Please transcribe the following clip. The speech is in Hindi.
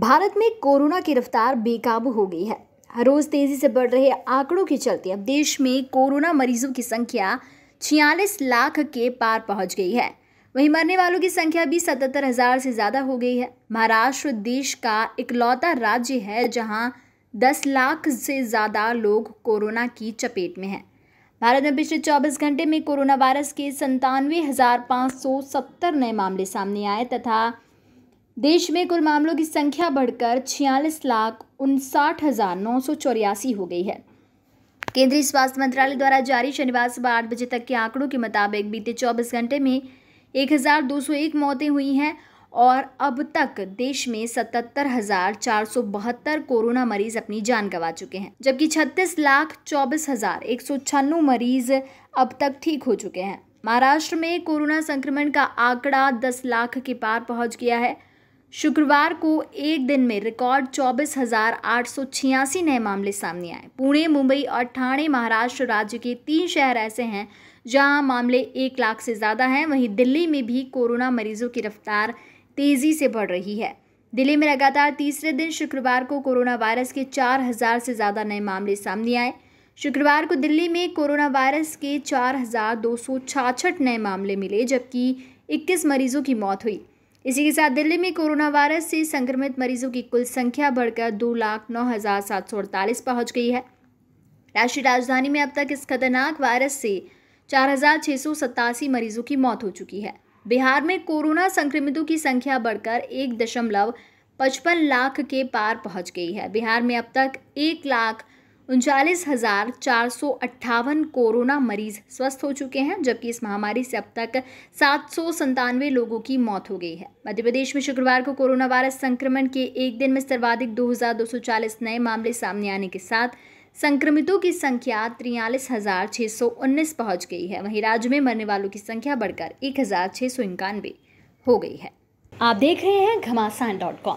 भारत में कोरोना की रफ्तार बेकाबू हो गई है हर रोज़ तेज़ी से बढ़ रहे आंकड़ों के चलते अब देश में कोरोना मरीजों की संख्या छियालीस लाख के पार पहुंच गई है वहीं मरने वालों की संख्या भी सतहत्तर हज़ार से ज़्यादा हो गई है महाराष्ट्र देश का इकलौता राज्य है जहां दस लाख से ज़्यादा लोग कोरोना की चपेट में हैं भारत में पिछले 24 घंटे में कोरोना वायरस के संतानवे नए मामले सामने आए तथा देश में कुल मामलों की संख्या बढ़कर छियालीस लाख उनसाठ हज़ार नौ सौ चौरासी हो गई है केंद्रीय स्वास्थ्य मंत्रालय द्वारा जारी शनिवार सुबह आठ बजे तक के आंकड़ों के मुताबिक बीते चौबीस घंटे में एक हज़ार दो सौ एक मौतें हुई हैं और अब तक देश में सतहत्तर हजार चार सौ बहत्तर कोरोना मरीज अपनी जान गंवा चुके हैं जबकि छत्तीस लाख चौबीस हजार एक सौ छन्नु मरीज अब तक ठीक हो चुके हैं महाराष्ट्र में कोरोना संक्रमण का आंकड़ा दस लाख के पार पहुंच गया है शुक्रवार को एक दिन में रिकॉर्ड चौबीस हजार आठ सौ छियासी नए मामले सामने आए पुणे मुंबई और ठाणे महाराष्ट्र राज्य के तीन शहर ऐसे हैं जहां मामले एक लाख से ज़्यादा हैं वहीं दिल्ली में भी कोरोना मरीजों की रफ्तार तेज़ी से बढ़ रही है दिल्ली में लगातार तीसरे दिन शुक्रवार को कोरोना वायरस के चार हज़ार से ज़्यादा नए मामले सामने आए शुक्रवार को दिल्ली में कोरोना वायरस के चार नए मामले मिले जबकि इक्कीस मरीजों की मौत हुई इसी के साथ दिल्ली में कोरोना वायरस से संक्रमित मरीजों की कुल संख्या बढ़कर दो लाख नौ हज़ार सात सौ अड़तालीस पहुंच गई है राष्ट्रीय राजधानी में अब तक इस खतरनाक वायरस से चार हज़ार छः सौ सतासी मरीजों की मौत हो चुकी है बिहार में कोरोना संक्रमितों की संख्या बढ़कर एक दशमलव पचपन लाख के पार पहुंच गई है बिहार में अब तक एक लाख उनचालीस हज़ार चार सौ अट्ठावन कोरोना मरीज स्वस्थ हो चुके हैं जबकि इस महामारी से अब तक सात सौ संतानवे लोगों की मौत हो गई है मध्य प्रदेश में शुक्रवार को कोरोना वायरस संक्रमण के एक दिन में सर्वाधिक दो हज़ार दो सौ चालीस नए मामले सामने आने के साथ संक्रमितों की संख्या तिरयालीस हज़ार छः सौ उन्नीस पहुँच गई है वहीं राज्य में मरने वालों की संख्या बढ़कर एक हज़ार छह सौ इक्यानवे हो गई है आप देख रहे हैं घमासान डॉट कॉम